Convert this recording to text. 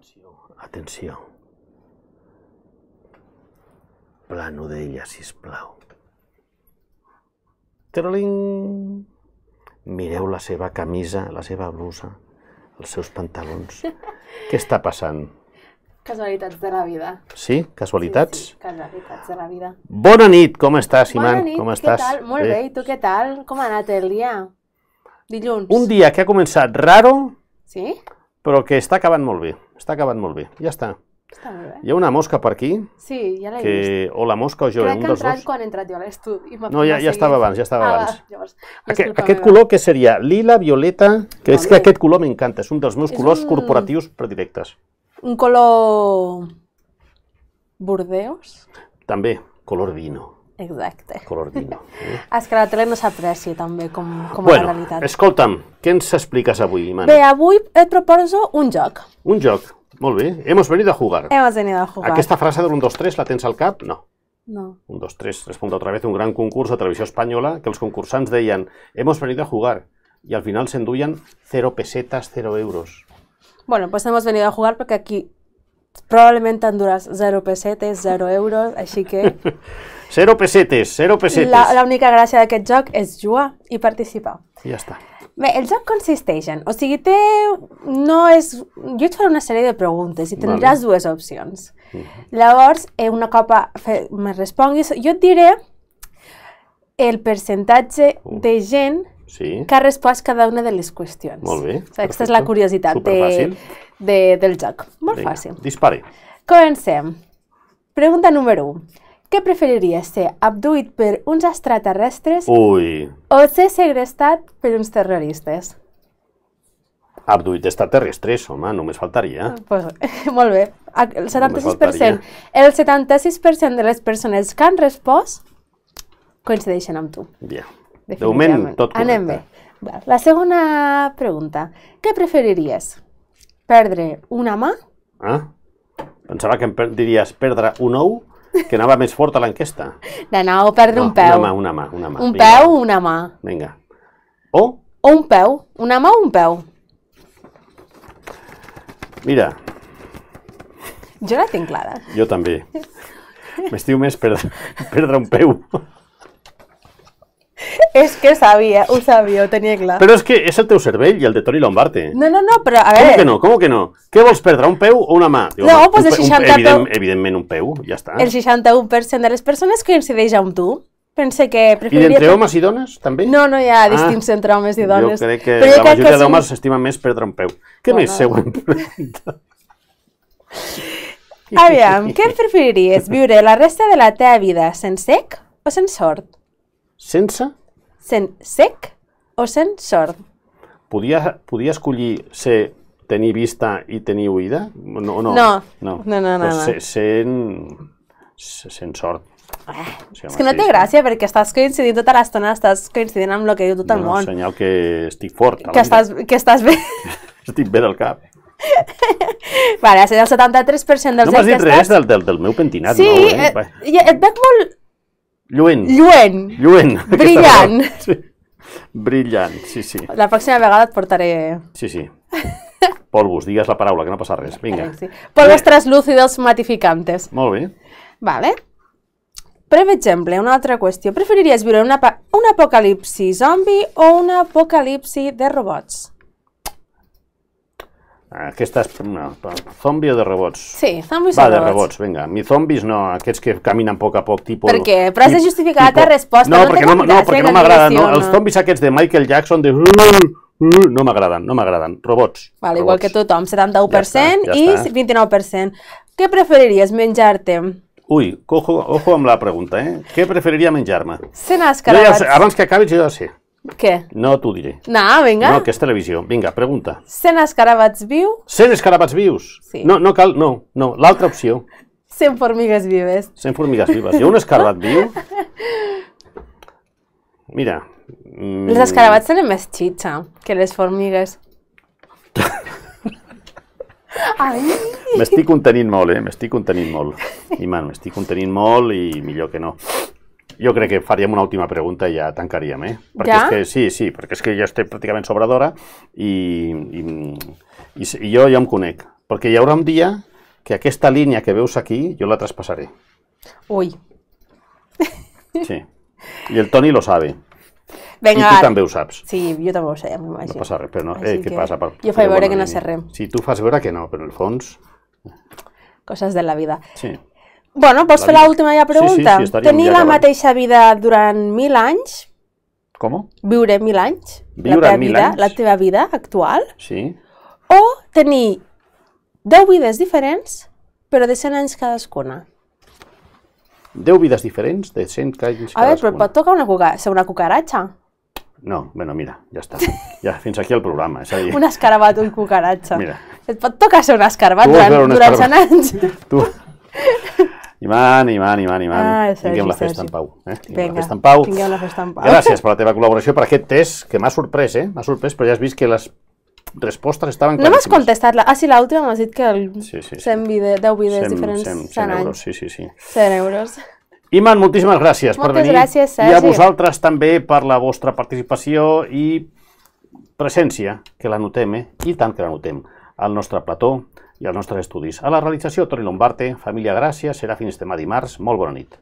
Atenció, atenció. Plano d'ella, sisplau. Taraling! Mireu la seva camisa, la seva blusa, els seus pantalons. Què està passant? Casualitats de la vida. Sí? Casualitats? Sí, sí, casualitats de la vida. Bona nit! Com estàs, Iman? Bona nit, com estàs? què tal? Molt bé. bé, i tu què tal? Com ha anat el dia? Dilluns. Un dia que ha començat raro, sí? però que està acabant molt bé. Està acabat molt bé, ja està. Està molt bé. Hi ha una mosca per aquí. Sí, ja l'he que... vist. O la mosca o jo, Crec un dels dos. Crec que ha quan he entrat jo a l'estudi. No, ja, ja estava abans, ja estava ah, abans. Va, llavors, aquest, aquest color què seria? Lila, violeta... Que no, és que aquest color m'encanta, és un dels meus és colors un... corporatius predirectes. Un color... Bordeus? També, color vino. Exacte. Colordino. Eh? És que la tele no s'aprecia també com, com bueno, a la realitat. Escolta'm, què ens expliques avui, Imani? Bé, avui et proposo un joc. Un joc, molt bé. Hemos venido a jugar. Hemos venido a jugar. Aquesta frase de l'1, 2, 3 la tens al cap? No. No. Un, dos, tres, responde otra vez, un gran concurs de televisió espanyola que els concursants deien «Hemos venido a jugar» i al final s'enduien 0 pesetas, 0 euros. Bueno, pues hemos venido a jugar perquè aquí probablement t'enduràs 0 pessetes, 0 euros, així que... 0 pessetes, 0 pessetes. L'única gràcia d'aquest joc és jugar i participar. Ja està. Bé, el joc consisteix en... O sigui, té... No és... Jo et faré una sèrie de preguntes i tindràs vale. dues opcions. Uh mhm. -huh. Llavors, eh, una copa fe, me responguis... Jo et diré el percentatge uh. de gent sí. que ha respost cada una de les qüestions. Molt bé. O sigui, aquesta és la curiositat. Superfàcil. De de, del joc. Molt Vinga, fàcil. Dispari. Comencem. Pregunta número 1. Què preferiries, ser abduït per uns extraterrestres Ui. o ser segrestat per uns terroristes? Abduït extraterrestres, home, només faltaria. Ah, pues, molt bé. El 76%, el 76 de les persones que han respost coincideixen amb tu. Ja. De moment, tot correcte. Anem bé. La segona pregunta. Què preferiries? perdre una mà... Ah, pensava que em diries perdre un ou, que anava més fort a l'enquesta. De nou, perdre no, un peu. Una mà, una mà, una mà. Un Vinga. peu, una mà. Vinga. O? O un peu. Una mà o un peu. Mira. Jo la tinc clara. Jo també. M'estiu més perdre, perdre un peu és que sabia, ho sabia, ho tenia clar. Però és que és el teu cervell i el de Toni Lombarte. No, no, no, però a veure... Com que no? Com que no? Què vols perdre, un peu o una mà? no, doncs pues el 60... Un, evident, evidentment un peu, ja està. El 61% de les persones coincideix amb tu pense que preferiria... I d'entre homes i dones, també? No, no hi ha distints ah, entre homes i dones. Jo crec que Però la majoria d'homes s'estima més perdre un peu. Què bueno. més, següent pregunta? Aviam, què preferiries, viure la resta de la teva vida sense sec o sense sort? Sense? sent sec o sent sord? Podia, podia escollir ser tenir vista i tenir oïda? No, no. No, no, no. no, no. Doncs ser, sent, sent sort. Eh, és que no té gràcia perquè estàs coincidint tota l'estona, estàs coincidint amb el que diu tot el no, món. És senyal que estic fort. Que estàs, que estàs bé. estic bé del cap. vale, el 73% dels enquestats... No m'has dit res del, del, del meu pentinat, sí, no? Sí, eh? et, eh, et veig molt Lluent. Lluent. Lluent. Brillant. Sí. Brillant, sí, sí. La pròxima vegada et portaré... Sí, sí. Polvos, digues la paraula, que no passa res. Vinga. Sí. Polvos traslúcidos matificantes. Molt bé. Vale. Per exemple, una altra qüestió. Preferiries viure una, un apocalipsi zombi o un apocalipsi de robots? Aquesta és... No, zombi o de rebots? Sí, zombis Va, o de rebots. rebots, vinga. Mi zombis no, aquests que caminen a poc a poc, tipus... Per què? Però has de justificar la resposta. No, no perquè no, no, perquè no m'agrada. No. Els zombis aquests de Michael Jackson, de... No m'agraden, no m'agraden. Robots. Vale, robots. igual que tothom, 71% ja està, ja i 29%. Què preferiries menjar-te? Ui, ojo, ojo amb la pregunta, eh? Què preferiria menjar-me? Cenar escarabats. Ja, abans que acabis jo ja sé. Què? No t'ho diré. No, vinga. No, que és televisió. Vinga, pregunta. 100 escarabats viu? 100 escarabats vius? Sí. No, no cal, no, no. L'altra opció. 100 formigues vives. 100 formigues vives. Hi ha un escarabat viu? Mira. Mm... Els escarabats tenen més xitxa que les formigues. m'estic contenint molt, eh? M'estic contenint molt. Iman, m'estic contenint molt i millor que no jo crec que faríem una última pregunta i ja tancaríem, eh? Perquè ja? És que, sí, sí, perquè és que ja estic pràcticament sobre d'hora i, i, i, i jo ja em conec. Perquè hi haurà un dia que aquesta línia que veus aquí jo la traspassaré. Ui. Sí. I el Toni lo sabe. Venga, I tu també ho saps. Sí, jo també ho sé, m'imagino. No passa res, però no, Així eh, què que... passa? Per, jo faig veure que no sé res. Sí, tu fas veure que no, però en el fons... Coses de la vida. Sí. Bueno, vols la fer l'última ja pregunta? Sí, sí, sí, Tenir la mateixa vida durant mil anys? Com? Viure mil anys? Viure la teva mil vida, anys? La teva vida actual? Sí. O tenir deu vides diferents, però de 100 anys cadascuna? 10 vides diferents de 100 anys cadascuna. A veure, però pot tocar una, cuca ser una cucaratxa? No, bueno, mira, ja està. Ja, fins aquí el programa. És a dir... Un escarabat, un cucaratxa. Mira. Et pot tocar ser un escarabat durant, durant 100 anys. Tu, Iman, Iman, Iman, Iman. Ah, Sergi, Tinguem la festa Sergi. en pau. Eh? Tinguem Venga, la festa en pau. Tinguem la festa en pau. Gràcies per la teva col·laboració per aquest test, que m'ha sorprès, eh? M'ha sorprès, però ja has vist que les respostes estaven claríssimes. No m'has contestat la... Ah, sí, l'altra m'has dit que el... sí, sí, sí. 100 vide... 10 vides 100, diferents 100, 100, 100 euros, sí, sí, sí. 100 euros. Iman, moltíssimes gràcies Moltes per venir. Moltes gràcies, Sergi. I a vosaltres també per la vostra participació i presència, que la notem, eh? I tant que la notem. Al nostre plató, i als nostres estudis. A la realització, Toni Lombarte, família Gràcia, serà fins demà dimarts. Molt bona nit.